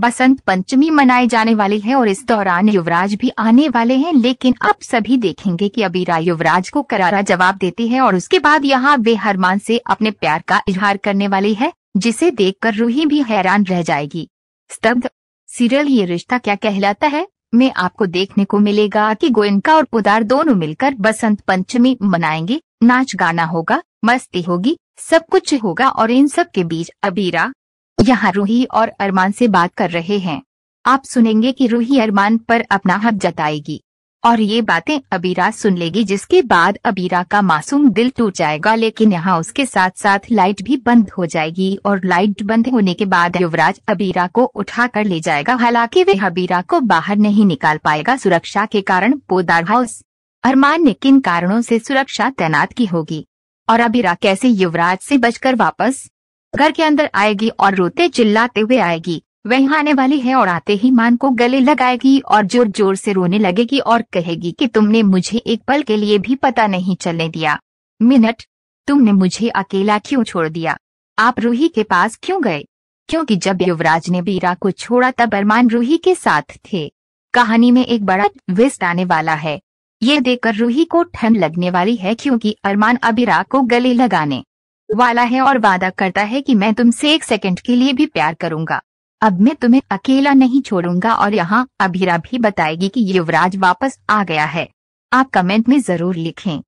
बसंत पंचमी मनाई जाने वाली है और इस दौरान युवराज भी आने वाले हैं लेकिन अब सभी देखेंगे कि अबीरा युवराज को करारा जवाब देती है और उसके बाद यहाँ वे हरमान से अपने प्यार का इजहार करने वाली है जिसे देखकर रूही भी हैरान रह जाएगी स्तब्ध सीरियल ये रिश्ता क्या कहलाता है में आपको देखने को मिलेगा कि गोयनका और पुदार दोनों मिलकर बसंत पंचमी मनाएंगे नाच गाना होगा मस्ती होगी सब कुछ होगा और इन सब के बीच अबीरा यहाँ रूही और अरमान से बात कर रहे हैं आप सुनेंगे कि रूही अरमान पर अपना हक जताएगी और ये बातें अबीरा सुन लेगी जिसके बाद अबीरा का मासूम दिल टूट जाएगा लेकिन यहाँ उसके साथ साथ लाइट भी बंद हो जाएगी और लाइट बंद होने के बाद युवराज अबीरा को उठा कर ले जाएगा हालांकि वे अबीरा को बाहर नहीं निकाल पाएगा सुरक्षा के कारण पोदार हाउस अरमान ने किन कारणों से सुरक्षा तैनात की होगी और अबीरा कैसे युवराज से बचकर वापस घर के अंदर आएगी और रोते चिल्लाते हुए आएगी वह आने वाली है और आते ही मान को गले लगाएगी और जोर जोर से रोने लगेगी और कहेगी कि तुमने मुझे एक पल के लिए भी पता नहीं चलने दिया मिनट तुमने मुझे अकेला क्यों छोड़ दिया आप रूही के पास क्यों गए क्योंकि जब युवराज ने बीरा को छोड़ा तब अरमान रूही के साथ थे कहानी में एक बड़ा ट्विस्ट आने वाला है ये देखकर रूही को ठंड लगने वाली है क्योंकि अरमान अबीरा को गले लगाने वाला है और वादा करता है कि मैं तुमसे एक सेकंड के लिए भी प्यार करूंगा अब मैं तुम्हें अकेला नहीं छोड़ूंगा और यहाँ अभीरा भी बताएगी कि युवराज वापस आ गया है आप कमेंट में जरूर लिखें